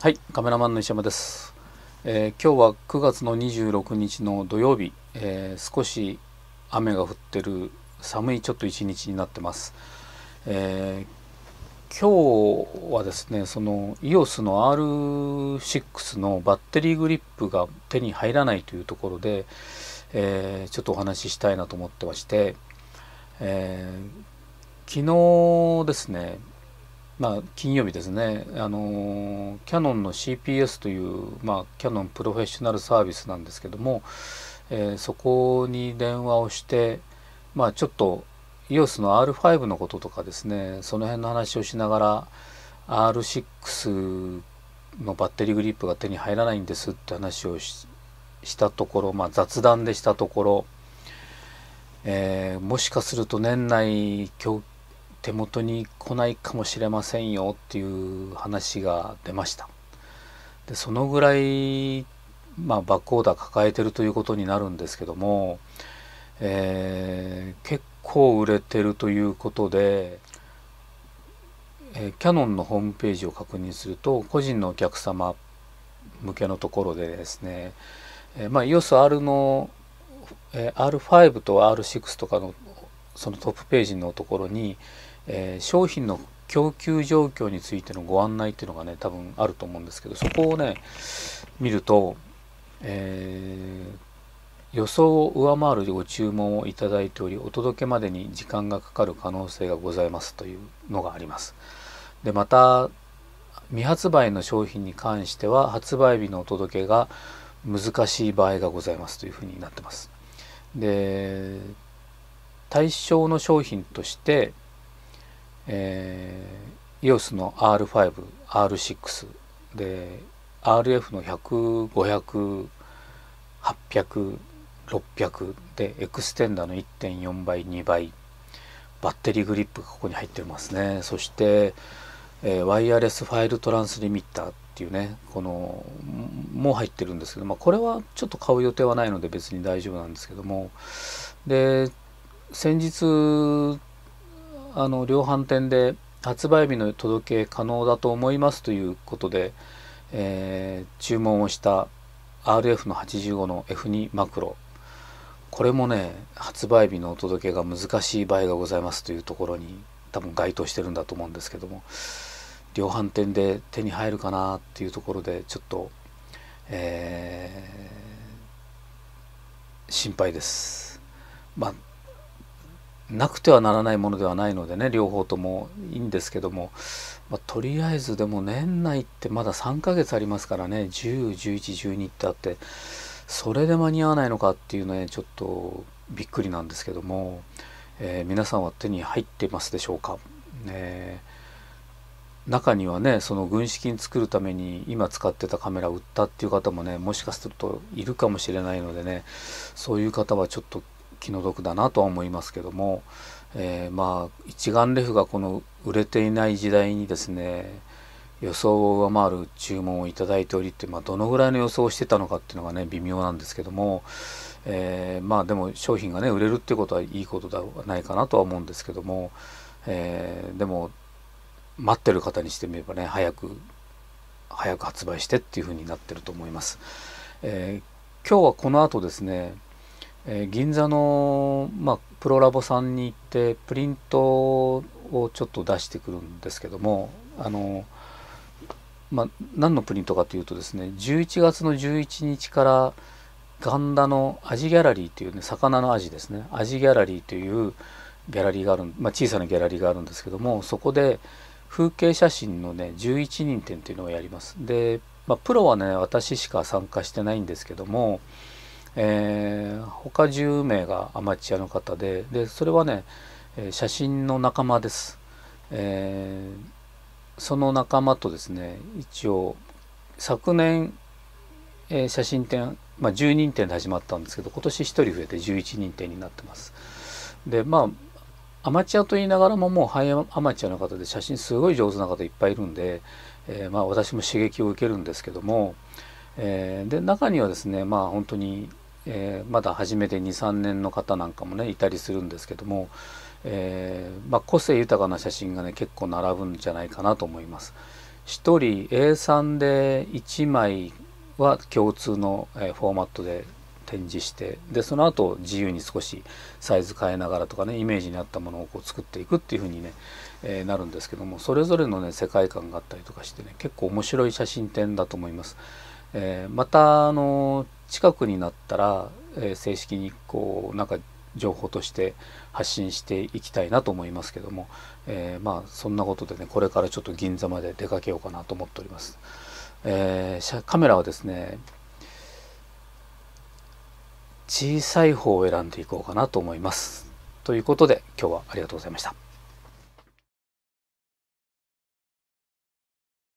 はい、カメラマンの石山です、えー、今日は9月の26日の土曜日、えー、少し雨が降ってる寒いちょっと一日になってます、えー、今日はですねその EOS の R6 のバッテリーグリップが手に入らないというところで、えちょっとお話ししたいなと思ってまして、え昨日ですねまあ、金曜日ですね、あのキヤノンの CPS という、まあ、キヤノンプロフェッショナルサービスなんですけども、えー、そこに電話をして、まあ、ちょっと EOS の R5 のこととかですねその辺の話をしながら R6 のバッテリーグリップが手に入らないんですって話をしたところ、まあ、雑談でしたところ、えー、もしかすると年内供給手元に来ないかもしれませんよっていう話が出ましたでそのぐらい、まあ、バックオーダー抱えてるということになるんですけども、えー、結構売れてるということで、えー、キヤノンのホームページを確認すると個人のお客様向けのところでですね、えー、まあ EOSR の、えー、R5 と R6 とかのそのトップページのところにえー、商品の供給状況についてのご案内っていうのがね多分あると思うんですけどそこをね見ると、えー、予想を上回るご注文をいただいておりお届けまでに時間がかかる可能性がございますというのがあります。でまた未発売の商品に関しては発売日のお届けが難しい場合がございますというふうになってます。で対象の商品としてえー、EOS の R5、R6 で RF の100、500、800、600でエクステンダーの1.4倍、2倍バッテリーグリップがここに入ってますねそして、えー、ワイヤレスファイルトランスリミッターっていうねこのも入ってるんですけど、まあ、これはちょっと買う予定はないので別に大丈夫なんですけどもで先日あの量販店で発売日の届け可能だと思いますということで、えー、注文をした RF の85の F2 マクロこれもね発売日のお届けが難しい場合がございますというところに多分該当してるんだと思うんですけども量販店で手に入るかなっていうところでちょっと、えー、心配です。まあなくてはならないものではないのでね両方ともいいんですけども、まあ、とりあえずでも年内ってまだ3ヶ月ありますからね101112ってあってそれで間に合わないのかっていうのねちょっとびっくりなんですけども、えー、皆さんは手に入ってますでしょうか、えー、中にはねその軍資金作るために今使ってたカメラ売ったっていう方もねもしかするといるかもしれないのでねそういう方はちょっと気の毒だなとは思いますけども、えー、まあ一眼レフがこの売れていない時代にですね予想を上回る注文を頂いておりって、まあ、どのぐらいの予想をしてたのかっていうのがね微妙なんですけども、えー、まあでも商品がね売れるってことはいいことではないかなとは思うんですけども、えー、でも待ってる方にしてみればね早く早く発売してっていうふうになってると思います。えー、今日はこの後ですねえー、銀座の、まあ、プロラボさんに行ってプリントをちょっと出してくるんですけどもあの、まあ、何のプリントかというとですね11月の11日からガンダのアジギャラリーというね魚のアジですねアジギャラリーというギャラリーがある、まあ、小さなギャラリーがあるんですけどもそこで風景写真のね11人展というのをやりますで、まあ、プロはね私しか参加してないんですけどもえー、他10名がアマチュアの方ででそれはね写真の仲間です、えー、その仲間とですね一応昨年、えー、写真展、まあ、10人展で始まったんですけど今年1人増えて11人展になってますでまあアマチュアと言いながらももうハイアマチュアの方で写真すごい上手な方いっぱいいるんで、えー、まあ私も刺激を受けるんですけども、えー、で中にはですねまあ本当に、えー、まだ始めて23年の方なんかもねいたりするんですけども、えー、まあ、個性豊かな写真がね結構並ぶんじゃないかなと思います。1人 A3 で1枚は共通の、えフォーマットで展示してでその後自由に少しサイズ変えながらとかねイメージに合ったものをこう作っていくっていう風にね、えー、なるんですけどもそれぞれのね世界観があったりとかしてね結構面白い写真展だと思います。えー、またあの近くになったら、えー、正式にこうなんか情報として発信していきたいなと思いますけども、えー、まあそんなことでねこれからちょっと銀座まで出かけようかなと思っております、えー、カメラはですね小さい方を選んでいこうかなと思いますということで今日はありがとうございました